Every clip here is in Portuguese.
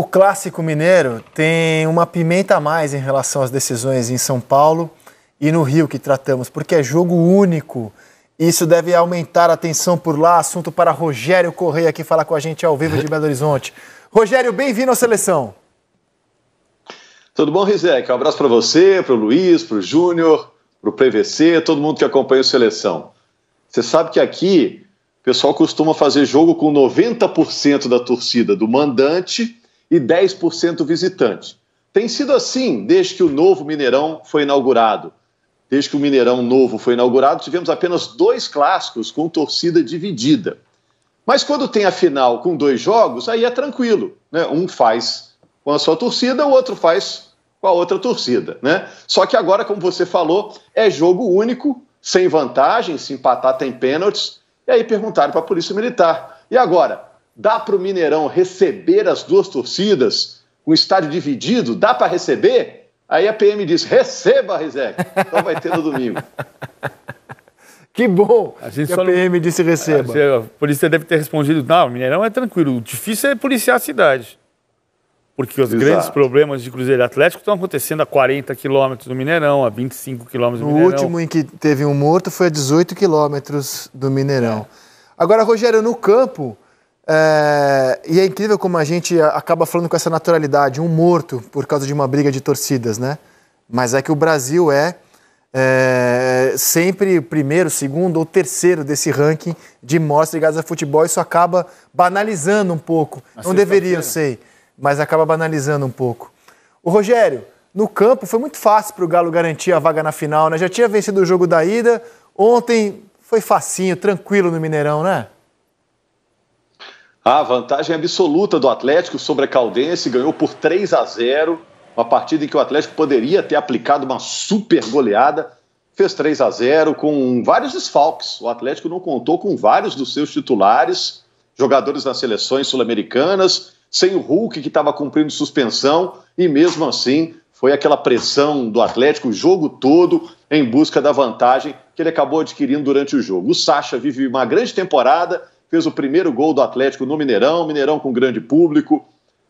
O clássico mineiro tem uma pimenta a mais em relação às decisões em São Paulo e no Rio que tratamos, porque é jogo único. Isso deve aumentar a tensão por lá. Assunto para Rogério Correia, que fala com a gente ao vivo de Belo Horizonte. Rogério, bem-vindo à seleção. Tudo bom, Rizek? Um abraço para você, para o Luiz, para o Júnior, para o PVC, todo mundo que acompanha a seleção. Você sabe que aqui o pessoal costuma fazer jogo com 90% da torcida do mandante e 10% visitante. Tem sido assim desde que o novo Mineirão foi inaugurado. Desde que o Mineirão novo foi inaugurado, tivemos apenas dois clássicos com torcida dividida. Mas quando tem a final com dois jogos, aí é tranquilo. Né? Um faz com a sua torcida, o outro faz com a outra torcida. Né? Só que agora, como você falou, é jogo único, sem vantagem, se empatar tem pênaltis. E aí perguntaram para a Polícia Militar: e agora? Dá para o Mineirão receber as duas torcidas? Um estádio dividido? Dá para receber? Aí a PM diz: receba, Rizek. Então vai ter no domingo. Que bom a gente que a PM não... disse receba. A polícia deve ter respondido, não, Mineirão é tranquilo, o difícil é policiar a cidade. Porque os Exato. grandes problemas de Cruzeiro Atlético estão acontecendo a 40 quilômetros do Mineirão, a 25 quilômetros do Mineirão. O último em que teve um morto foi a 18 quilômetros do Mineirão. É. Agora, Rogério, no campo, é, e é incrível como a gente acaba falando com essa naturalidade, um morto por causa de uma briga de torcidas, né? Mas é que o Brasil é, é sempre primeiro, segundo ou terceiro desse ranking de mortes ligadas a futebol. Isso acaba banalizando um pouco. A Não deveria, eu sei, mas acaba banalizando um pouco. O Rogério, no campo foi muito fácil para o Galo garantir a vaga na final, né? Já tinha vencido o jogo da ida. Ontem foi facinho, tranquilo no Mineirão, né? A vantagem absoluta do Atlético sobre a Caldense ganhou por 3 a 0, uma partida em que o Atlético poderia ter aplicado uma super goleada, fez 3 a 0 com vários desfalques. O Atlético não contou com vários dos seus titulares, jogadores das seleções sul-americanas, sem o Hulk que estava cumprindo suspensão e mesmo assim foi aquela pressão do Atlético o jogo todo em busca da vantagem que ele acabou adquirindo durante o jogo. O Sacha vive uma grande temporada fez o primeiro gol do Atlético no Mineirão, Mineirão com grande público,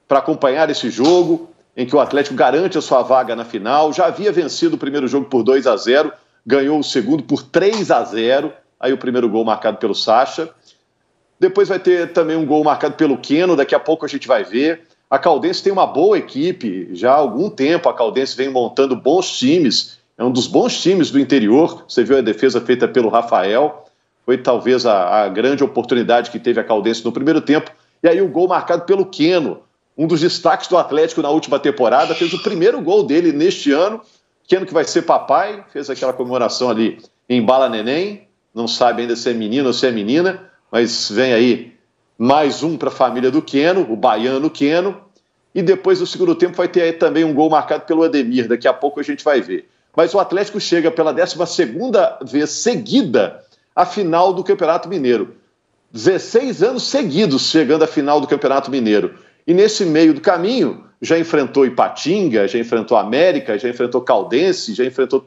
para acompanhar esse jogo em que o Atlético garante a sua vaga na final. Já havia vencido o primeiro jogo por 2 a 0, ganhou o segundo por 3 a 0. Aí o primeiro gol marcado pelo Sacha. Depois vai ter também um gol marcado pelo Queno. daqui a pouco a gente vai ver. A Caldense tem uma boa equipe, já há algum tempo a Caldense vem montando bons times, é um dos bons times do interior. Você viu a defesa feita pelo Rafael. Foi talvez a, a grande oportunidade que teve a Caldense no primeiro tempo. E aí o gol marcado pelo Queno, um dos destaques do Atlético na última temporada, fez o primeiro gol dele neste ano. Queno que vai ser papai, fez aquela comemoração ali em Bala Neném, não sabe ainda se é menino ou se é menina, mas vem aí mais um para a família do Queno, o baiano Queno. E depois do segundo tempo vai ter aí também um gol marcado pelo Ademir, daqui a pouco a gente vai ver. Mas o Atlético chega pela 12 vez seguida a final do Campeonato Mineiro. 16 anos seguidos chegando à final do Campeonato Mineiro. E nesse meio do caminho, já enfrentou Ipatinga, já enfrentou América, já enfrentou Caldense, já enfrentou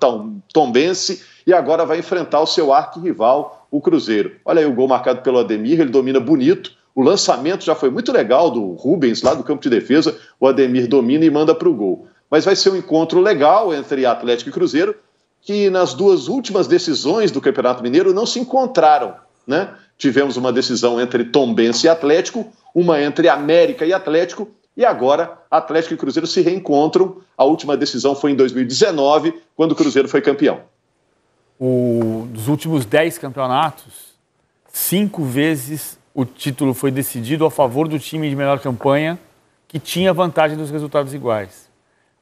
Tombense e agora vai enfrentar o seu arquirrival, o Cruzeiro. Olha aí o gol marcado pelo Ademir, ele domina bonito. O lançamento já foi muito legal do Rubens lá do campo de defesa. O Ademir domina e manda para o gol. Mas vai ser um encontro legal entre Atlético e Cruzeiro, que nas duas últimas decisões do Campeonato Mineiro não se encontraram. Né? Tivemos uma decisão entre Tombense e Atlético, uma entre América e Atlético, e agora Atlético e Cruzeiro se reencontram. A última decisão foi em 2019, quando o Cruzeiro foi campeão. O, dos últimos 10 campeonatos, cinco vezes o título foi decidido a favor do time de melhor campanha, que tinha vantagem dos resultados iguais.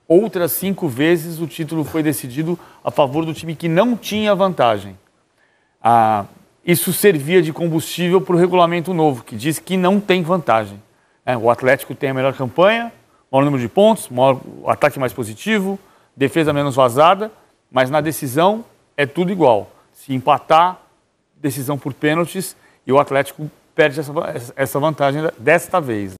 Outras cinco vezes o título foi decidido a favor do time que não tinha vantagem. Ah, isso servia de combustível para o regulamento novo, que diz que não tem vantagem. É, o Atlético tem a melhor campanha, maior número de pontos, maior ataque mais positivo, defesa menos vazada, mas na decisão é tudo igual. Se empatar, decisão por pênaltis, e o Atlético perde essa, essa vantagem desta vez.